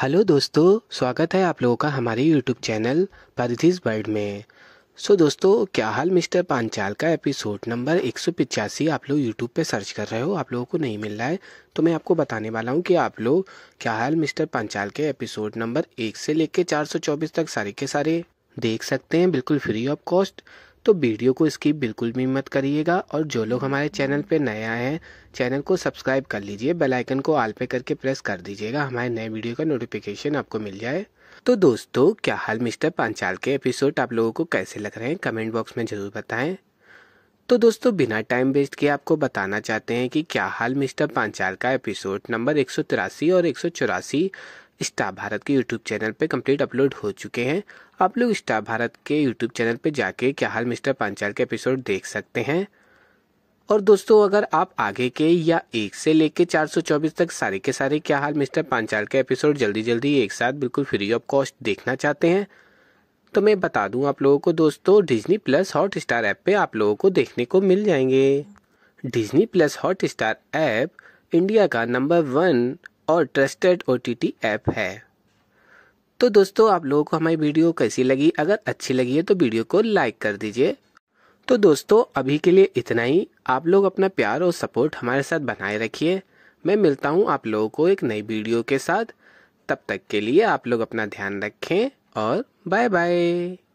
hello दोस्तों स्वागत है आप लोगों का हमारे यूट्यूब चैनल परिधिस बर्ड में सो so, दोस्तों क्या हाल मिस्टर पांचाल का एपिसोड नंबर एक आप लोग यूट्यूब पे सर्च कर रहे हो आप लोगों को नहीं मिल रहा है तो मैं आपको बताने वाला हूँ कि आप लोग क्या हाल मिस्टर पांचाल के एपिसोड नंबर एक से लेके 424 तक सारे के सारे देख सकते हैं बिल्कुल फ्री ऑफ कॉस्ट तो वीडियो को स्किप बिल्कुल भी मत करिएगा और जो लोग हमारे चैनल पे नए आए हैं चैनल को सब्सक्राइब कर लीजिए बेल आइकन को ऑल पे करके प्रेस कर दीजिएगा हमारे नए वीडियो का नोटिफिकेशन आपको मिल जाए तो दोस्तों क्या हाल मिस्टर पांचाल के एपिसोड आप लोगों को कैसे लग रहे हैं कमेंट बॉक्स में ज़रूर बताएं तो दोस्तों बिना टाइम वेस्ट किए आपको बताना चाहते हैं कि क्या हाल मिस्टर पांचाल का एपिसोड नंबर एक और एक स्टार भारत के यूट्यूब चैनल पे कंप्लीट अपलोड हो चुके हैं आप लोग स्टार भारत के यूट्यूब चैनल पे जाके क्या हाल मिस्टर पांचाल के एपिसोड देख सकते हैं और दोस्तों अगर आप आगे के या एक से लेके 424 तक सारे के सारे क्या हाल मिस्टर पांचाल के एपिसोड जल्दी जल्दी एक साथ बिल्कुल फ्री ऑफ कॉस्ट देखना चाहते हैं तो मैं बता दूं आप लोगों को दोस्तों Disney plus Hotstar app पे आप लोगों को देखने को मिल जाएंगे Disney plus Hotstar app India का नंबर वन और ट्रस्टेड ओ टी ऐप है तो दोस्तों आप लोगों को हमारी वीडियो कैसी लगी अगर अच्छी लगी है तो वीडियो को लाइक कर दीजिए तो दोस्तों अभी के लिए इतना ही आप लोग अपना प्यार और सपोर्ट हमारे साथ बनाए रखिए मैं मिलता हूँ आप लोगों को एक नई वीडियो के साथ तब तक के लिए आप लोग अपना ध्यान रखें और बाय बाय